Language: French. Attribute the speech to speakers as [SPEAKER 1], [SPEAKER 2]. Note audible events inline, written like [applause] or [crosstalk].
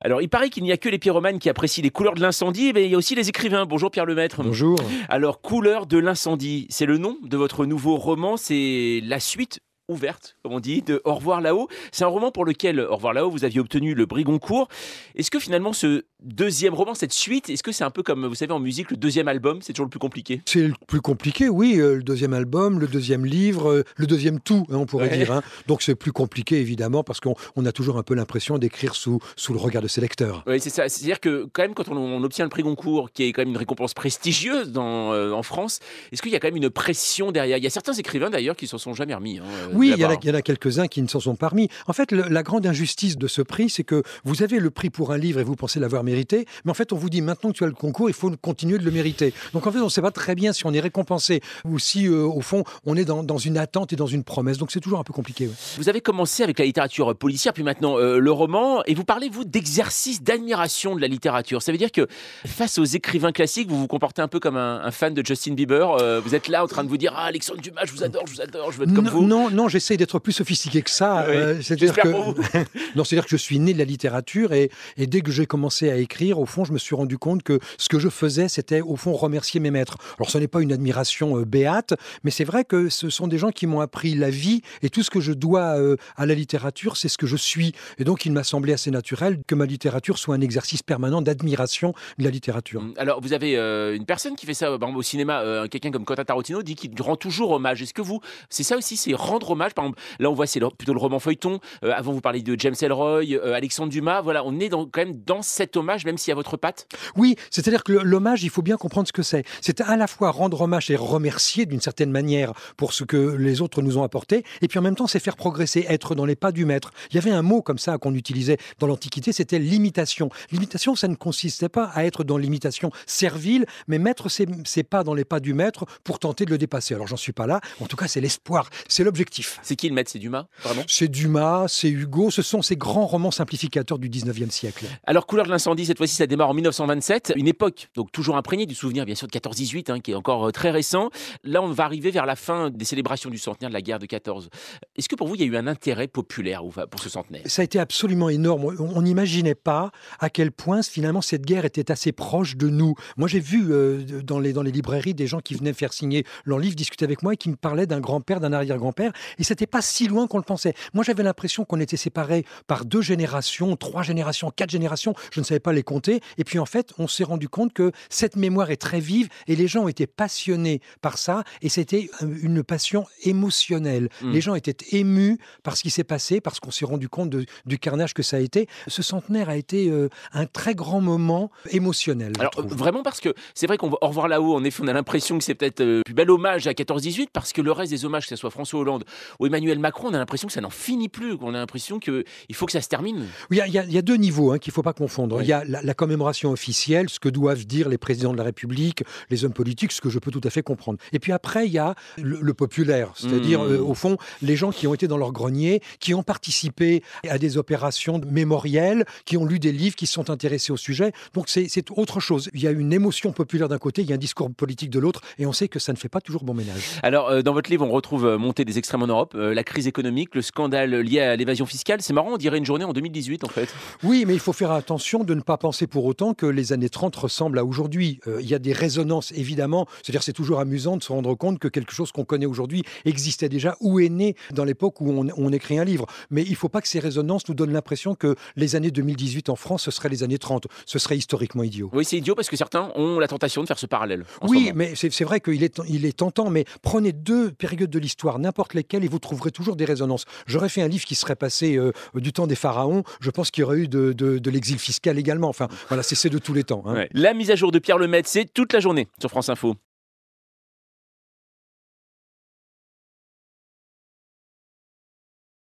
[SPEAKER 1] Alors, il paraît qu'il n'y a que les pyromanes qui apprécient les couleurs de l'incendie, mais il y a aussi les écrivains. Bonjour Pierre Lemaître. Bonjour. Alors, Couleurs de l'incendie, c'est le nom de votre nouveau roman, c'est la suite ouverte, comme on dit, de Au revoir là-haut. C'est un roman pour lequel Au revoir là-haut, vous aviez obtenu le Brigoncourt. Est-ce que finalement ce deuxième roman, cette suite, est-ce que c'est un peu comme, vous savez, en musique, le deuxième album, c'est toujours le plus compliqué
[SPEAKER 2] C'est le plus compliqué, oui. Euh, le deuxième album, le deuxième livre, euh, le deuxième tout, hein, on pourrait dire. Hein. Donc c'est plus compliqué, évidemment, parce qu'on a toujours un peu l'impression d'écrire sous, sous le regard de ses lecteurs.
[SPEAKER 1] Oui, c'est ça. C'est-à-dire que, quand même, quand on, obtient le prix Goncourt, qui est quand même une récompense prestigieuse dans, euh, en France, est-ce qu'il y a quand même une pression derrière Il y a certains écrivains, d'ailleurs, qui ne s'en sont jamais remis. Hein, oui, il y, en
[SPEAKER 2] a, quelques-uns qui ne s'en sont pas remis. En fait, la grande injustice de ce prix, c'est que vous avez le prix pour un livre et vous pensez l'avoir mérité, mais en fait, on vous dit maintenant que tu as le concours, il faut continuer de le mériter. Donc en fait, on ne sait pas très bien si on est récompensé ou si, euh, au fond, on est dans, une attente et dans une promesse. Donc c'est toujours un peu compliqué.
[SPEAKER 1] Vous avez commencé avec la littérature policière, puis maintenant euh, le roman, et vous parlez, vous, d'exercice d'admiration de la littérature. Ça veut dire que face aux écrivains classiques, vous vous comportez un peu comme un, fan de Justin Bieber. Euh, vous êtes là en train de vous dire Ah, Alexandre Dumas, je vous adore, je vous adore, je
[SPEAKER 2] veux être comme non, vous. Non, non, j'essaie d'être plus sophistiqué que ça. c'est-à-dire que... [laughs] non, c'est-à-dire que je suis né de la littérature et, et dès que j'ai commencé à écrire, au fond, je me suis rendu compte que ce que je faisais, c'était au fond remercier mes maîtres. Alors, ce n'est pas une admiration euh, béate, mais c'est vrai que ce sont des gens qui m'ont appris la vie et tout ce que je dois euh, à la littérature, c'est ce que je suis. Et donc, il m'a semblé assez naturel que ma littérature soit un exercice permanent d'admiration de la littérature. Mmh.
[SPEAKER 1] Alors, vous avez euh, une personne qui fait ça au cinéma, quelqu'un comme Quentin Tarantino dit qu'il rend toujours hommage. Est-ce que vous, c'est ça aussi, c'est rendre hommage Par exemple, là, on voit, c'est plutôt le roman feuilleton. avant, vous parlez de James Elroy, Alexandre Dumas. Voilà, on est quand même dans cet hommage même si à votre patte
[SPEAKER 2] Oui, c'est-à-dire que l'hommage, il faut bien comprendre ce que c'est. C'est à la fois rendre hommage et remercier d'une certaine manière pour ce que les autres nous ont apporté, et puis en même temps, c'est faire progresser, être dans les pas du maître. Il y avait un mot comme ça qu'on utilisait dans l'Antiquité, c'était l'imitation. L'imitation, ça ne consistait pas à être dans l'imitation servile, mais mettre ses, pas dans les pas du maître pour tenter de le dépasser. Alors j'en suis pas là, en tout cas, c'est l'espoir, c'est l'objectif. C'est qui le maître C'est Dumas,
[SPEAKER 1] C'est Dumas,
[SPEAKER 2] c'est Hugo, ce sont ces grands romans simplificateurs du 19e siècle.
[SPEAKER 1] Alors, Couleur de l'incendie, cette fois-ci, ça démarre en 1927, une époque donc toujours imprégnée du souvenir, bien sûr, de 14-18, hein, qui est encore euh, très récent. Là, on va arriver vers la fin des célébrations du centenaire de la guerre de 14. Est-ce que pour vous, il y a eu un intérêt populaire pour ce centenaire
[SPEAKER 2] Ça a été absolument énorme. On n'imaginait pas à quel point, finalement, cette guerre était assez proche de nous. Moi, j'ai vu euh, dans, les, dans les librairies des gens qui venaient faire signer leur livre, discuter avec moi et qui me parlaient d'un grand-père, d'un arrière-grand-père. Et c'était pas si loin qu'on le pensait. Moi, j'avais l'impression qu'on était séparés par deux générations, trois générations, quatre générations. Je ne savais pas les compter. Et puis en fait, on s'est rendu compte que cette mémoire est très vive et les gens étaient passionnés par ça et c'était euh, une passion émotionnelle. Hmm. Les gens étaient émus par ce qui s'est passé, parce qu'on s'est rendu compte de, du carnage que ça a été. Ce centenaire a été euh, un très grand moment émotionnel. Alors
[SPEAKER 1] vraiment parce que c'est vrai qu'on va au revoir là-haut, en effet, on a l'impression que c'est peut-être euh, le plus bel hommage à 14-18 parce que le reste des hommages, que ce soit François Hollande ou Emmanuel Macron, on a l'impression que ça n'en finit plus, qu'on a l'impression qu'il faut que ça se termine. Oui,
[SPEAKER 2] il y, a deux niveaux hein, qu'il ne faut pas confondre. Il la, commémoration officielle, ce que doivent dire les présidents de la République, les hommes politiques, ce que je peux tout à fait comprendre. Et puis après, il y a le, populaire, c'est-à-dire, hmm. euh, au fond, les gens qui ont été dans leur grenier, qui ont participé à des opérations mémorielles, qui ont lu des livres, qui sont intéressés au sujet. Donc c'est autre chose. Il y a une émotion populaire d'un côté, il y a un discours politique de l'autre, et on sait que ça ne fait pas toujours bon ménage.
[SPEAKER 1] Alors, euh, dans votre livre, on retrouve euh, montée des extrêmes en Europe, la crise économique, le scandale lié à l'évasion fiscale. C'est marrant, on dirait une journée en 2018, en fait.
[SPEAKER 2] Oui, mais il faut faire attention de ne pas penser pour autant que les années 30 ressemblent à aujourd'hui. Euh, il y a des résonances, évidemment. C'est-à-dire, c'est toujours amusant de se rendre compte que quelque chose qu'on connaît aujourd'hui existait déjà ou est né dans l'époque où on, écrit un livre. Mais il ne faut pas que ces résonances nous donnent l'impression que les années 2018 en France, ce seraient les années 30. Ce serait historiquement idiot.
[SPEAKER 1] Oui, c'est idiot parce que certains ont la tentation de faire ce parallèle.
[SPEAKER 2] Oui, mais c'est vrai qu'il est, il est tentant, mais prenez deux périodes de l'histoire, n'importe lesquelles, et vous trouverez toujours des résonances. J'aurais fait un livre qui serait passé euh, du temps des pharaons. Je pense qu'il y aurait eu de, de l'exil fiscal également. Enfin, voilà, c'est de tous les temps.
[SPEAKER 1] Hein. La mise à jour de Pierre Lemaitre, c'est toute la journée sur France Info.